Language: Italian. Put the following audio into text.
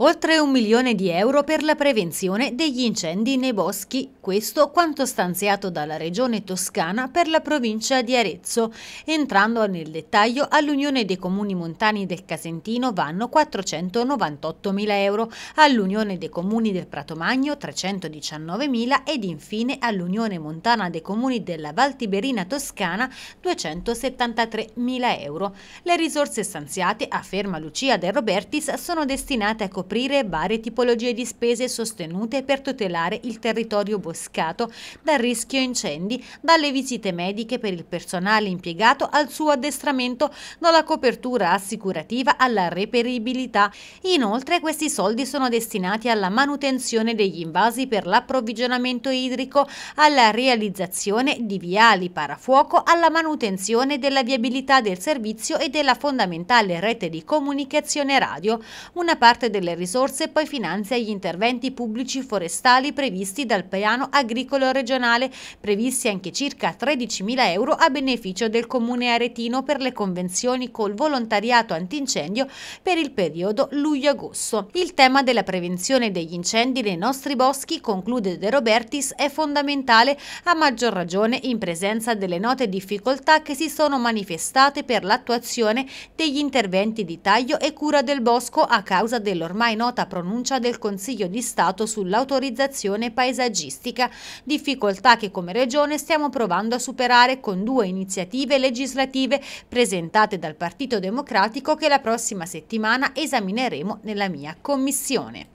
Oltre un milione di euro per la prevenzione degli incendi nei boschi, questo quanto stanziato dalla Regione Toscana per la provincia di Arezzo. Entrando nel dettaglio, all'Unione dei Comuni Montani del Casentino vanno 498 mila euro, all'Unione dei Comuni del Prato Magno 319 mila ed infine all'Unione Montana dei Comuni della Valtiberina Toscana 273 mila euro. Le risorse stanziate, afferma Lucia De Robertis, sono destinate a coprire coprire varie tipologie di spese sostenute per tutelare il territorio boscato dal rischio incendi, dalle visite mediche per il personale impiegato al suo addestramento, dalla copertura assicurativa alla reperibilità. Inoltre questi soldi sono destinati alla manutenzione degli invasi per l'approvvigionamento idrico, alla realizzazione di viali parafuoco, alla manutenzione della viabilità del servizio e della fondamentale rete di comunicazione radio. Una parte delle risorse e poi finanzia gli interventi pubblici forestali previsti dal piano agricolo regionale, previsti anche circa 13.000 euro a beneficio del comune aretino per le convenzioni col volontariato antincendio per il periodo luglio-agosto. Il tema della prevenzione degli incendi nei nostri boschi, conclude De Robertis, è fondamentale a maggior ragione in presenza delle note difficoltà che si sono manifestate per l'attuazione degli interventi di taglio e cura del bosco a causa dell'ormai ormai nota pronuncia del Consiglio di Stato sull'autorizzazione paesaggistica, difficoltà che come Regione stiamo provando a superare con due iniziative legislative presentate dal Partito Democratico che la prossima settimana esamineremo nella mia Commissione.